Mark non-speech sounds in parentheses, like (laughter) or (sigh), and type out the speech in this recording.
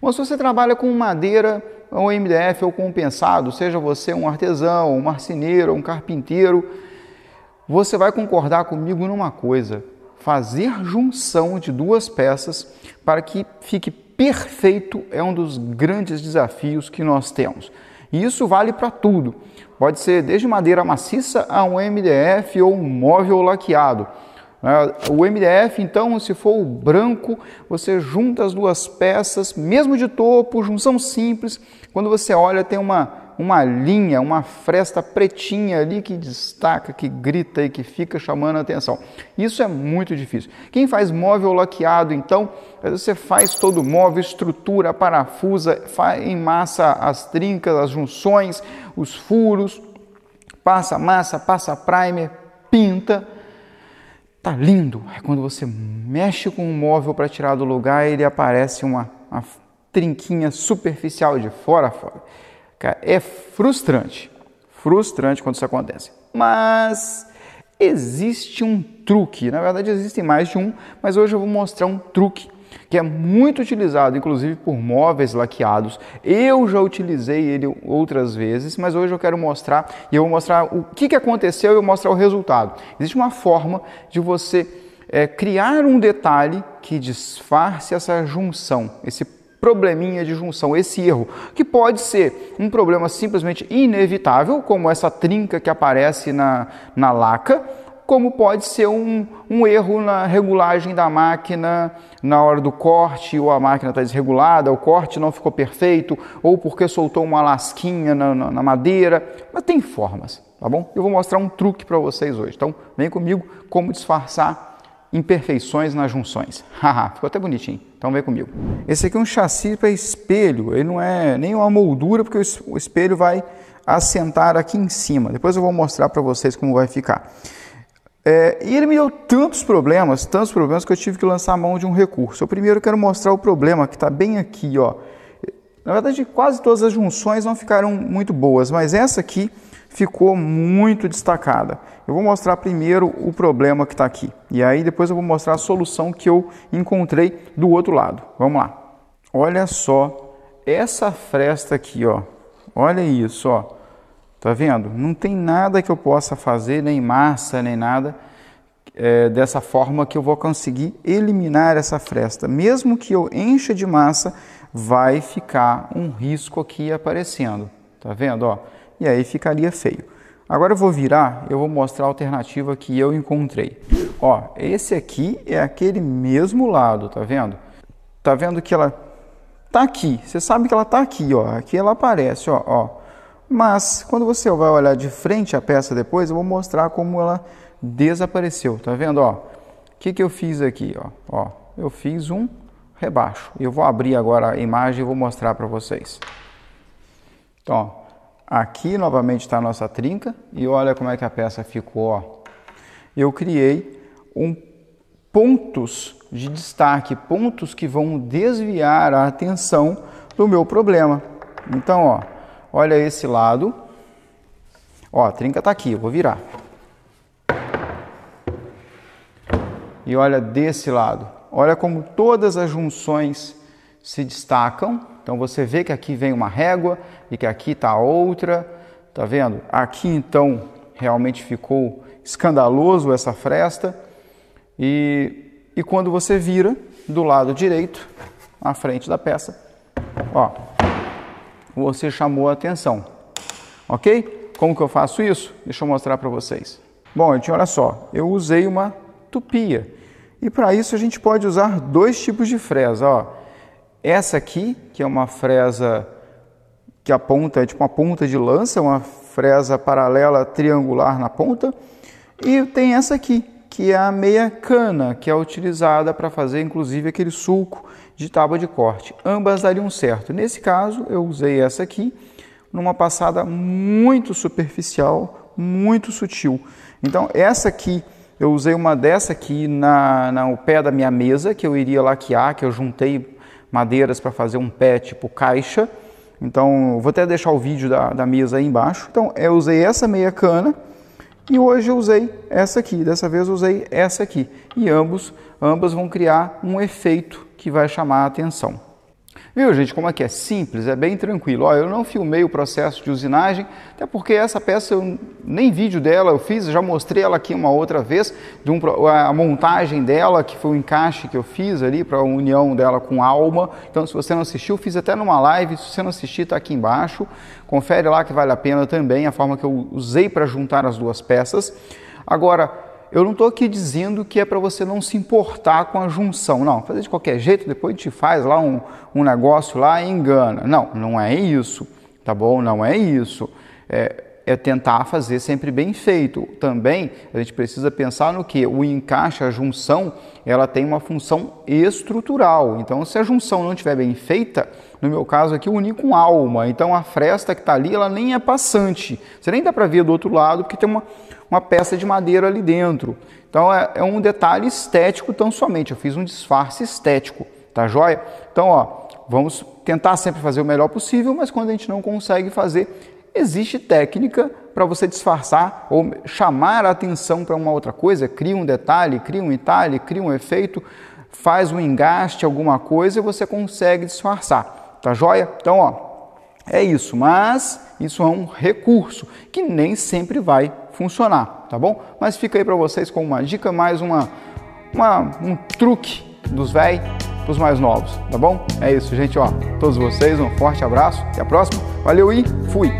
Mas se você trabalha com madeira, ou MDF ou compensado, seja você um artesão, um marceneiro, um carpinteiro, você vai concordar comigo numa coisa: fazer junção de duas peças para que fique perfeito é um dos grandes desafios que nós temos. E isso vale para tudo. Pode ser desde madeira maciça a um MDF ou um móvel laqueado. Né? O MDF, então, se for o branco, você junta as duas peças, mesmo de topo, junção simples. Quando você olha, tem uma, uma linha, uma fresta pretinha ali que destaca, que grita e que fica chamando a atenção. Isso é muito difícil. Quem faz móvel laqueado, então, você faz todo o móvel, estrutura, parafusa, em massa as trincas, as junções, os furos, passa massa, passa primer, pinta tá lindo. É quando você mexe com um móvel para tirar do lugar e ele aparece uma, uma trinquinha superficial de fora a fora. Cara, é frustrante. Frustrante quando isso acontece. Mas existe um truque. Na verdade, existem mais de um, mas hoje eu vou mostrar um truque que é muito utilizado, inclusive por móveis laqueados. Eu já utilizei ele outras vezes, mas hoje eu quero mostrar e eu vou mostrar o que, que aconteceu e eu mostrar o resultado. Existe uma forma de você é, criar um detalhe que disfarce essa junção, esse probleminha de junção, esse erro, que pode ser um problema simplesmente inevitável, como essa trinca que aparece na, na laca, como pode ser um, um erro na regulagem da máquina na hora do corte, ou a máquina está desregulada, o corte não ficou perfeito, ou porque soltou uma lasquinha na, na, na madeira. Mas tem formas, tá bom? Eu vou mostrar um truque para vocês hoje. Então, vem comigo como disfarçar imperfeições nas junções. (laughs) Haha, ficou até bonitinho. Então vem comigo. Esse aqui é um chassi para espelho, ele não é nem uma moldura, porque o espelho vai assentar aqui em cima. Depois eu vou mostrar para vocês como vai ficar. É, e ele me deu tantos problemas, tantos problemas, que eu tive que lançar a mão de um recurso. Eu primeiro quero mostrar o problema que está bem aqui. Ó. Na verdade, quase todas as junções não ficaram muito boas, mas essa aqui ficou muito destacada. Eu vou mostrar primeiro o problema que está aqui. E aí depois eu vou mostrar a solução que eu encontrei do outro lado. Vamos lá. Olha só essa fresta aqui, ó. Olha isso, ó. Tá vendo? Não tem nada que eu possa fazer, nem massa, nem nada, é, dessa forma que eu vou conseguir eliminar essa fresta. Mesmo que eu encha de massa, vai ficar um risco aqui aparecendo. Tá vendo? Ó, e aí ficaria feio. Agora eu vou virar, eu vou mostrar a alternativa que eu encontrei. Ó, esse aqui é aquele mesmo lado, tá vendo? Tá vendo que ela tá aqui. Você sabe que ela tá aqui, ó. Aqui ela aparece, ó, ó. Mas quando você vai olhar de frente a peça depois, eu vou mostrar como ela desapareceu. Tá vendo? Ó, o que, que eu fiz aqui? Ó, ó, eu fiz um rebaixo. Eu vou abrir agora a imagem e vou mostrar para vocês. Então, ó, aqui novamente está a nossa trinca e olha como é que a peça ficou. Ó. Eu criei um pontos de destaque, pontos que vão desviar a atenção do meu problema. Então, ó olha esse lado. Ó, a trinca tá aqui, eu vou virar. E olha desse lado. Olha como todas as junções se destacam. Então você vê que aqui vem uma régua e que aqui tá outra. Tá vendo? Aqui então realmente ficou escandaloso essa fresta. E, e quando você vira do lado direito, na frente da peça, ó, você chamou a atenção. Ok? Como que eu faço isso? Deixa eu mostrar para vocês. Bom, gente, olha só, eu usei uma tupia. E para isso a gente pode usar dois tipos de fresa. Ó. Essa aqui, que é uma fresa que a ponta é tipo uma ponta de lança, uma fresa paralela triangular na ponta. E tem essa aqui, que é a meia cana, que é utilizada para fazer inclusive aquele sulco de tábua de corte. Ambas dariam certo. Nesse caso, eu usei essa aqui numa passada muito superficial, muito sutil. Então, essa aqui, eu usei uma dessa aqui na, na, no pé da minha mesa, que eu iria laquear, que eu juntei madeiras para fazer um pé tipo caixa. Então, vou até deixar o vídeo da, da mesa aí embaixo. Então, eu usei essa meia cana e hoje eu usei essa aqui, dessa vez eu usei essa aqui. E ambos, ambas vão criar um efeito que vai chamar a atenção. Viu, gente, como é que é simples, é bem tranquilo. Ó, eu não filmei o processo de usinagem, até porque essa peça eu nem vídeo dela eu fiz, já mostrei ela aqui uma outra vez, de um, a montagem dela, que foi o um encaixe que eu fiz ali para a união dela com a alma. Então, se você não assistiu, fiz até numa live, se você não assistir, está aqui embaixo. Confere lá que vale a pena também a forma que eu usei para juntar as duas peças. Agora, eu não estou aqui dizendo que é para você não se importar com a junção, não. Fazer de qualquer jeito, depois te faz lá um, um negócio lá e engana. Não, não é isso, tá bom? Não é isso. É, é tentar fazer sempre bem feito. Também a gente precisa pensar no que o encaixe, a junção, ela tem uma função estrutural. Então, se a junção não estiver bem feita, no meu caso aqui, unir com alma. Então a fresta que está ali, ela nem é passante. Você nem dá para ver do outro lado, porque tem uma, uma peça de madeira ali dentro. Então é, é um detalhe estético tão somente. Eu fiz um disfarce estético, tá joia? Então, ó, vamos tentar sempre fazer o melhor possível, mas quando a gente não consegue fazer, existe técnica para você disfarçar ou chamar a atenção para uma outra coisa, cria um detalhe, cria um entalhe, cria um efeito, faz um engaste, alguma coisa e você consegue disfarçar. Tá joia? Então, ó, é isso, mas isso é um recurso que nem sempre vai funcionar, tá bom? Mas fica aí para vocês com uma dica, mais uma, uma um truque dos velhos para os mais novos, tá bom? É isso, gente, ó. Todos vocês, um forte abraço, até a próxima. Valeu e fui.